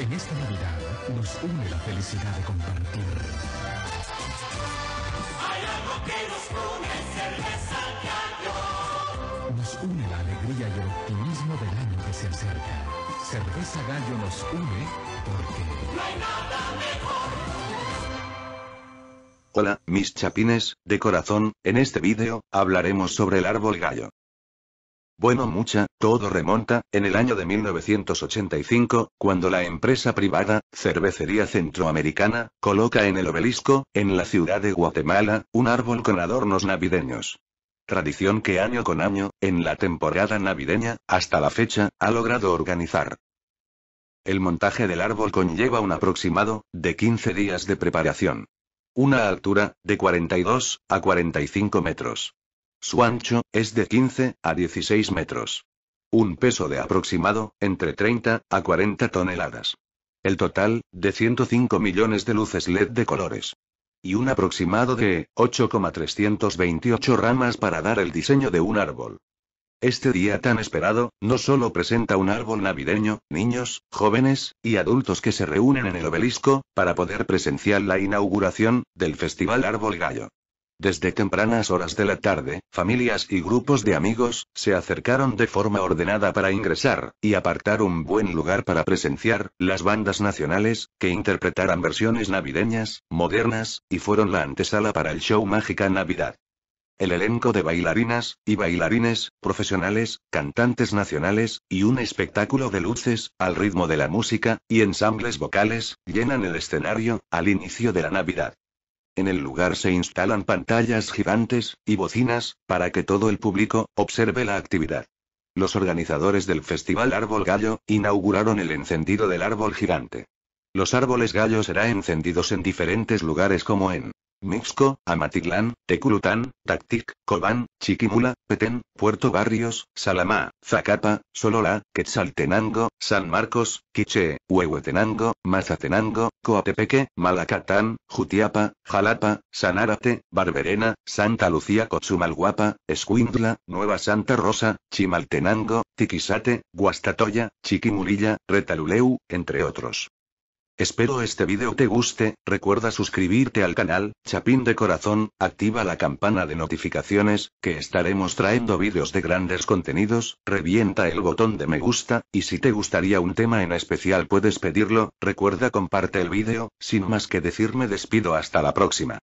En esta Navidad nos une la felicidad de compartir. Hay algo que nos une, cerveza gallo. Nos une la alegría y el optimismo del año que se acerca. Cerveza gallo nos une porque... No hay nada mejor. Hola, mis chapines, de corazón, en este vídeo, hablaremos sobre el árbol gallo. Bueno, mucha, todo remonta, en el año de 1985, cuando la empresa privada, Cervecería Centroamericana, coloca en el obelisco, en la ciudad de Guatemala, un árbol con adornos navideños. Tradición que año con año, en la temporada navideña, hasta la fecha, ha logrado organizar. El montaje del árbol conlleva un aproximado, de 15 días de preparación. Una altura, de 42 a 45 metros. Su ancho, es de 15 a 16 metros. Un peso de aproximado, entre 30 a 40 toneladas. El total, de 105 millones de luces LED de colores. Y un aproximado de 8,328 ramas para dar el diseño de un árbol. Este día tan esperado, no solo presenta un árbol navideño, niños, jóvenes y adultos que se reúnen en el obelisco, para poder presenciar la inauguración del Festival Árbol Gallo. Desde tempranas horas de la tarde, familias y grupos de amigos, se acercaron de forma ordenada para ingresar, y apartar un buen lugar para presenciar, las bandas nacionales, que interpretaran versiones navideñas, modernas, y fueron la antesala para el show Mágica Navidad. El elenco de bailarinas, y bailarines, profesionales, cantantes nacionales, y un espectáculo de luces, al ritmo de la música, y ensambles vocales, llenan el escenario, al inicio de la Navidad. En el lugar se instalan pantallas gigantes, y bocinas, para que todo el público, observe la actividad. Los organizadores del Festival Árbol Gallo, inauguraron el encendido del árbol gigante. Los árboles gallo será encendidos en diferentes lugares como en Mixco, Amatitlán, Teculután, Tactic, Cobán, Chiquimula, Petén, Puerto Barrios, Salamá, Zacapa, Solola, Quetzaltenango, San Marcos, Quiche, Huehuetenango, Mazatenango, Coatepeque, Malacatán, Jutiapa, Jalapa, Sanárate, Barberena, Santa Lucía Cochumalguapa, Escuindla, Nueva Santa Rosa, Chimaltenango, Tiquisate, Guastatoya, Chiquimulilla, Retaluleu, entre otros. Espero este video te guste, recuerda suscribirte al canal, chapín de corazón, activa la campana de notificaciones, que estaremos trayendo vídeos de grandes contenidos, revienta el botón de me gusta, y si te gustaría un tema en especial puedes pedirlo, recuerda comparte el vídeo, sin más que decir me despido hasta la próxima.